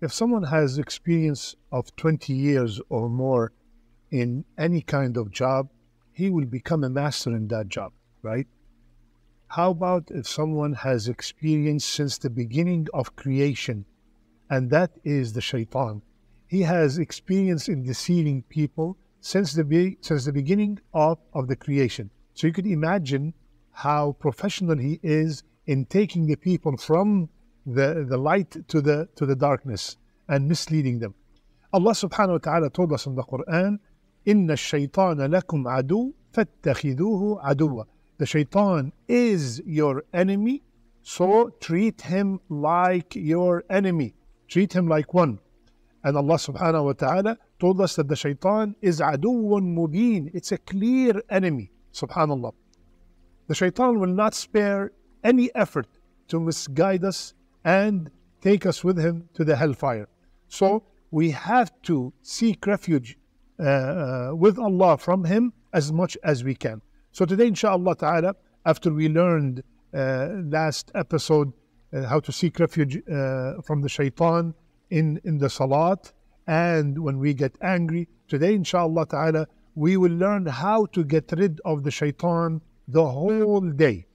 If someone has experience of 20 years or more in any kind of job, he will become a master in that job, right? How about if someone has experience since the beginning of creation, and that is the shaitan? He has experience in deceiving people since the, be- since the beginning of, of the creation. So you can imagine how professional he is in taking the people from the, the light to the to the darkness and misleading them. Allah subhanahu wa ta'ala told us in the Quran, Inna shaytana lakum adu fattakhiduhu aduwa. The shaitan is your enemy, so treat him like your enemy. Treat him like one. And Allah subhanahu wa ta'ala told us that the shaitan is aduwun mubin. It's a clear enemy. Subhanallah. The shaitan will not spare any effort to misguide us and take us with him to the hellfire. So we have to seek refuge uh, uh with Allah from him as much as we can. So today, inshallah ta'ala, after we learned uh, last episode uh, how to seek refuge uh, from the shaitan in, in the salat and when we get angry, today, inshallah ta'ala, we will learn how to get rid of the shaitan the whole day.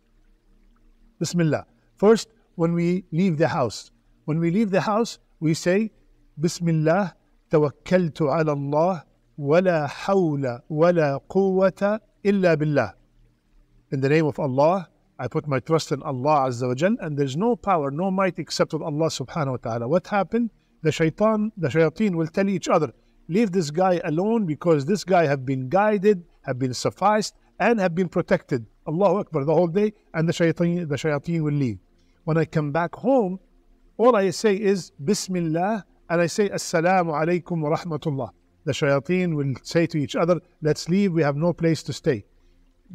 Bismillah. First, when we leave the house, when we leave the house, we say, Bismillah, Tawakkaltu ala Allah, wala حول wala quwwata illa billah. In the name of Allah, I put my trust in Allah Azza wa Jal, and there's no power, no might except with Allah Subhanahu wa Ta'ala. What happened? The shaitan, the shayateen will tell each other, leave this guy alone because this guy have been guided, have been sufficed, and have been protected. Allahu Akbar the whole day, and the shayateen, the shayateen will leave. When I come back home, all I say is Bismillah, and I say Assalamu alaikum wa rahmatullah. The shayateen will say to each other, Let's leave, we have no place to stay.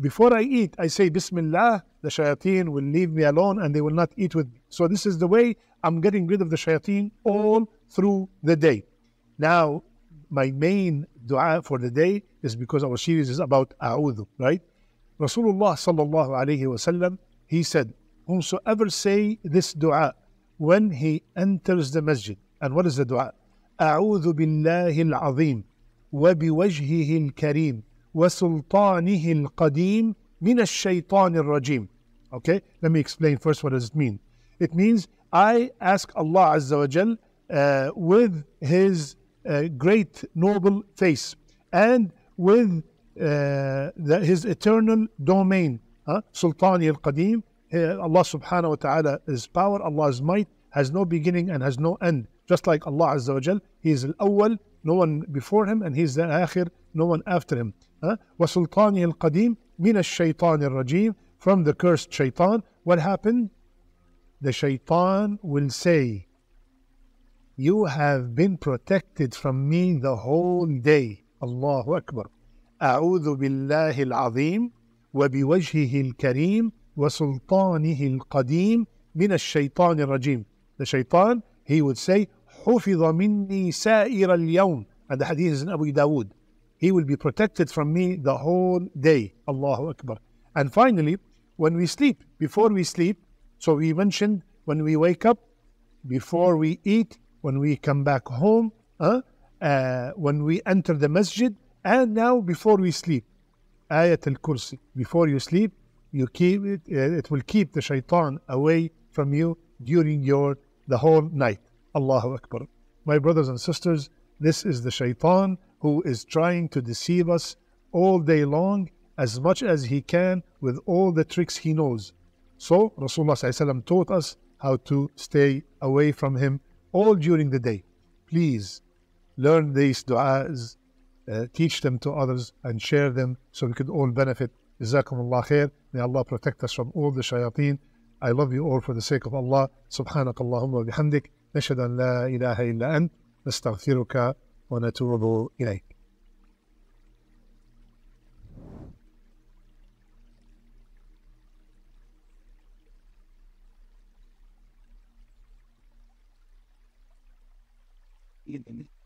Before I eat, I say Bismillah, the shayateen will leave me alone and they will not eat with me. So, this is the way I'm getting rid of the shayateen all through the day. Now, my main dua for the day is because our series is about a'udhu, right? Rasulullah sallallahu alayhi wasallam, he said, whomsoever say this dua when he enters the masjid. And what is the dua? أعوذ بالله العظيم وبوجهه الكريم وسلطانه القديم من al-Rajim." Okay, let me explain first what does it mean. It means I ask Allah Azza wa Jal uh, with His a great noble face and with uh, the, his eternal domain. Huh? Sultani al Qadim, Allah subhanahu wa ta'ala is power, Allah's might has no beginning and has no end. Just like Allah Azza wa Jal, He is al awwal no one before Him, and He is the Akhir, no one after Him. Al وَسُلْطَانِهِ الْقَدِيمِ مِنَ الشَّيْطَانِ الرَّجِيمِ From the cursed shaitan, what happened? The shaitan will say, you have been protected from me the whole day. Allahu Akbar. أعوذ بالله العظيم وبوجهه الكريم وسلطانه القديم shaytan الشيطان rajim The shaytan he would say, حفظ مني سائر اليوم. And the hadith is in Abu Dawood. He will be protected from me the whole day. Allahu Akbar. And finally, when we sleep, before we sleep, so we mentioned when we wake up, before we eat, when we come back home, uh, uh, when we enter the masjid, and now before we sleep. Ayat al Kursi. Before you sleep, you keep it, uh, it will keep the shaitan away from you during your the whole night. Allahu Akbar. My brothers and sisters, this is the shaitan who is trying to deceive us all day long as much as he can with all the tricks he knows. So Rasulullah taught us how to stay away from him all during the day. Please learn these du'as, uh, teach them to others, and share them so we could all benefit. Jazakumullah khair. May Allah protect us from all the shayateen. I love you all for the sake of Allah. سبحانك اللهم وبحمدك نشهد أن لا إله إلا أنت نستغفرك ونتوب إليك beginning